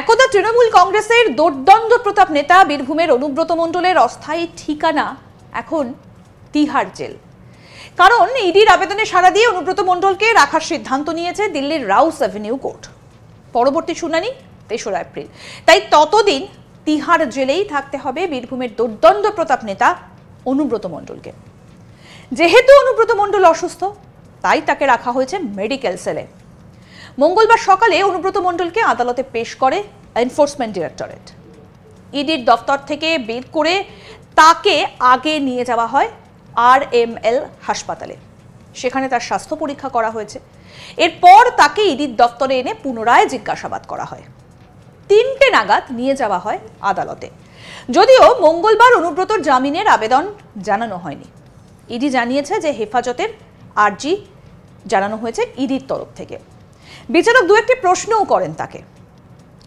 একদা তৃণমূল কংগ্রেসের দোর্দণ্ড প্রতাপ নেতা বীরভূমের অনুব্রত মণ্ডলের অস্থায়ী ঠিকানা এখন তিহার জেল কারণ ইডির আবেদনে সাড়া দিয়ে অনুব্রত মণ্ডলকে রাখার সিদ্ধান্ত নিয়েছে দিল্লির রাউস অ্যাভিনিউ কোর্ট পরবর্তী শুনানি তেসরা এপ্রিল তাই ততদিন তিহার জেলেই থাকতে হবে বীরভূমের দুর্দণ্ড প্রতাপ নেতা অনুব্রত মণ্ডলকে যেহেতু অনুব্রত মণ্ডল অসুস্থ তাই তাকে রাখা হয়েছে মেডিকেল সেলে মঙ্গলবার সকালে অনুব্রত মণ্ডলকে আদালতে পেশ করে এনফোর্সমেন্ট ডিরেক্টরেট ইডির দফতর থেকে বের করে তাকে আগে নিয়ে যাওয়া হয় আর এম এল হাসপাতালে সেখানে তার স্বাস্থ্য পরীক্ষা করা হয়েছে এরপর তাকে ইডির দফতরে এনে পুনরায় জিজ্ঞাসাবাদ করা হয় তিনটে নাগাদ নিয়ে যাওয়া হয় আদালতে যদিও মঙ্গলবার অনুব্রত জামিনের আবেদন জানানো হয়নি ইডি জানিয়েছে যে হেফাজতের আর্জি জানানো হয়েছে ইডির তরফ থেকে বিচারক দু একটি প্রশ্নও করেন তাকে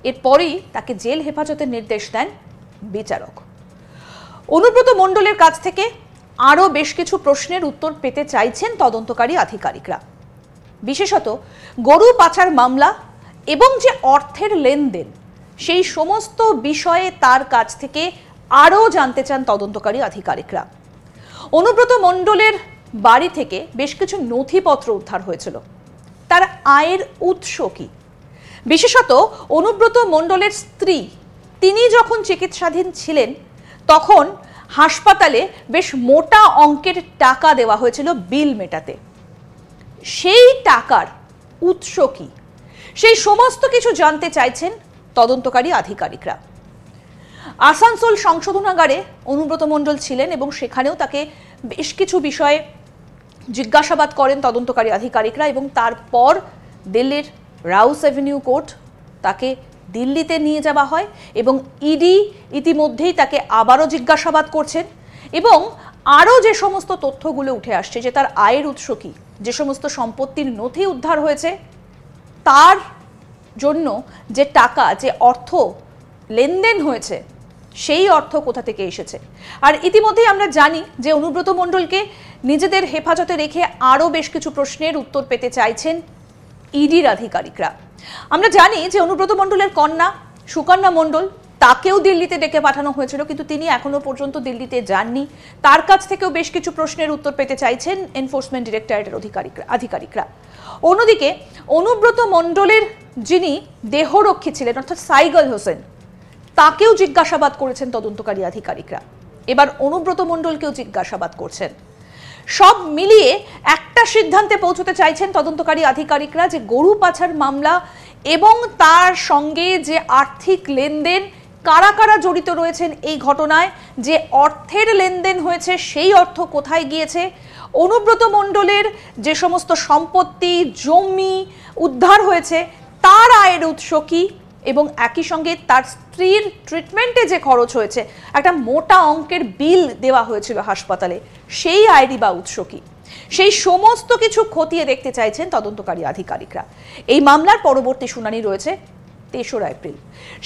এরপরেই তাকে জেল হেফাজতের নির্দেশ দেন বিচারক অনুব্রত মণ্ডলের কাছ থেকে আরও বেশ কিছু প্রশ্নের উত্তর পেতে চাইছেন তদন্তকারী আধিকারিকরা বিশেষত গরু পাচার মামলা এবং যে অর্থের লেনদেন সেই সমস্ত বিষয়ে তার কাছ থেকে আরও জানতে চান তদন্তকারী আধিকারিকরা অনুব্রত মণ্ডলের বাড়ি থেকে বেশ কিছু নথিপত্র উদ্ধার হয়েছিল তার আয়ের উৎস কি বিশেষত অনুব্রত মণ্ডলের স্ত্রী তিনি যখন চিকিৎসাধীন ছিলেন তখন হাসপাতালে বেশ মোটা অঙ্কের টাকা দেওয়া হয়েছিল বিল মেটাতে সেই টাকার উৎস কি সেই সমস্ত কিছু জানতে চাইছেন তদন্তকারী আধিকারিকরা আসানসোল সংশোধনাগারে অনুব্রত মণ্ডল ছিলেন এবং সেখানেও তাকে বেশ কিছু বিষয়ে জিজ্ঞাসাবাদ করেন তদন্তকারী আধিকারিকরা এবং তারপর দিল্লির রাউস অ্যাভিনিউ কোর্ট তাকে দিল্লিতে নিয়ে যাওয়া হয় এবং ইডি ইতিমধ্যেই তাকে আবারও জিজ্ঞাসাবাদ করছেন এবং আরও যে সমস্ত তথ্যগুলো উঠে আসছে যে তার আয়ের উৎস কী যে সমস্ত সম্পত্তির নথি উদ্ধার হয়েছে তার জন্য যে টাকা যে অর্থ লেনদেন হয়েছে সেই অর্থ কোথা থেকে এসেছে আর ইতিমধ্যেই আমরা জানি যে অনুব্রত মণ্ডলকে নিজেদের হেফাজতে রেখে আরও বেশ কিছু প্রশ্নের উত্তর পেতে চাইছেন ইডির আধিকারিকরা আমরা জানি যে অনুব্রত মণ্ডলের কন্যা সুকন্যা মণ্ডল তাকেও দিল্লিতে ডেকে পাঠানো হয়েছিল কিন্তু তিনি এখনো পর্যন্ত দিল্লিতে যাননি তার কাছ থেকেও বেশ কিছু প্রশ্নের উত্তর পেতে চাইছেন এনফোর্সমেন্ট ডিরেক্টরেটের অধিকারিকরা আধিকারিকরা অন্যদিকে অনুব্রত মণ্ডলের যিনি দেহরক্ষী ছিলেন অর্থাৎ সাইগল হোসেন তাকেও জিজ্ঞাসাবাদ করেছেন তদন্তকারী আধিকারিকরা এবার অনুব্রত মণ্ডলকেও জিজ্ঞাসাবাদ করছেন সব মিলিয়ে একটা সিদ্ধান্তে পৌঁছতে চাইছেন তদন্তকারী আধিকারিকরা যে গরু পাচার মামলা এবং তার সঙ্গে যে আর্থিক লেনদেন কারা কারা জড়িত রয়েছেন এই ঘটনায় যে অর্থের লেনদেন হয়েছে সেই অর্থ কোথায় গিয়েছে অনুব্রত মণ্ডলের যে সমস্ত সম্পত্তি জমি উদ্ধার হয়েছে তার আয়ের উৎস কী এবং একই সঙ্গে তার স্ত্রীর ট্রিটমেন্টে যে খরচ হয়েছে একটা মোটা অঙ্কের বিল দেওয়া হয়েছিল হাসপাতালে সেই আইডি বা উৎস কি সেই সমস্ত কিছু খতিয়ে দেখতে চাইছেন তদন্তকারী আধিকারিকরা এই মামলার পরবর্তী শুনানি রয়েছে তেসরা এপ্রিল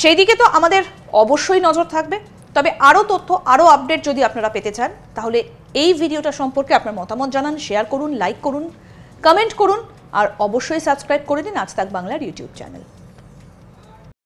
সেই দিকে তো আমাদের অবশ্যই নজর থাকবে তবে আরও তথ্য আরও আপডেট যদি আপনারা পেতে চান তাহলে এই ভিডিওটা সম্পর্কে আপনার মতামত জানান শেয়ার করুন লাইক করুন কমেন্ট করুন আর অবশ্যই সাবস্ক্রাইব করে দিন আজ তাক বাংলার ইউটিউব চ্যানেল